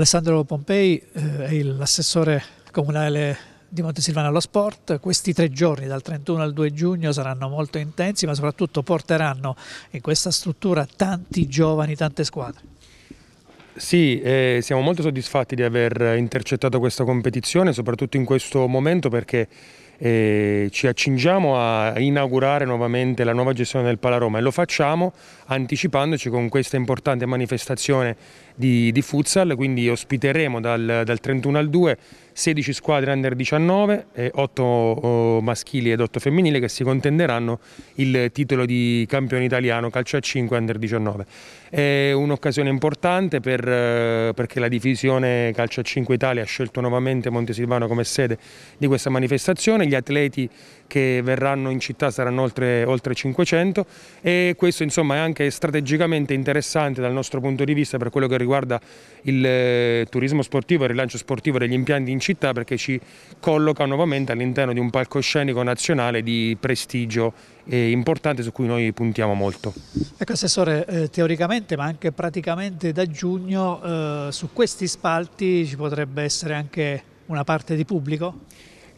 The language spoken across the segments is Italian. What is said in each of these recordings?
Alessandro Pompei eh, è l'assessore comunale di Montesilvano allo sport. Questi tre giorni dal 31 al 2 giugno saranno molto intensi ma soprattutto porteranno in questa struttura tanti giovani, tante squadre. Sì, eh, siamo molto soddisfatti di aver intercettato questa competizione, soprattutto in questo momento perché eh, ci accingiamo a inaugurare nuovamente la nuova gestione del Palaroma e lo facciamo anticipandoci con questa importante manifestazione di, di futsal, quindi ospiteremo dal, dal, 31 al 2 16 squadre under 19, 8 maschili ed 8 femminili che si contenderanno il titolo di campione italiano calcio a 5 under 19. È un'occasione importante per, eh, perché la divisione calcio a 5 Italia ha scelto nuovamente Montesilvano come sede di questa manifestazione, gli atleti che verranno in città saranno oltre, oltre 500 e questo insomma è anche strategicamente interessante dal nostro punto di vista per quello che riguarda riguarda il eh, turismo sportivo e il rilancio sportivo degli impianti in città perché ci colloca nuovamente all'interno di un palcoscenico nazionale di prestigio eh, importante su cui noi puntiamo molto. Ecco Assessore, eh, teoricamente ma anche praticamente da giugno su questi spalti ci potrebbe essere anche una parte di pubblico?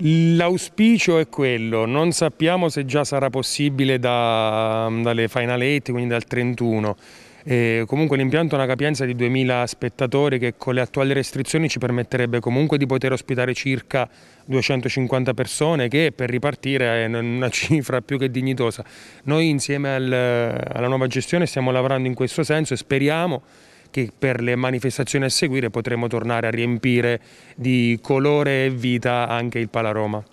L'auspicio è quello, non sappiamo se già sarà possibile da, dalle Final 8, quindi dal 31. E comunque l'impianto ha una capienza di 2000 spettatori che con le attuali restrizioni ci permetterebbe comunque di poter ospitare circa 250 persone che per ripartire è una cifra più che dignitosa. Noi insieme al, alla nuova gestione stiamo lavorando in questo senso e speriamo che per le manifestazioni a seguire potremo tornare a riempire di colore e vita anche il Palaroma.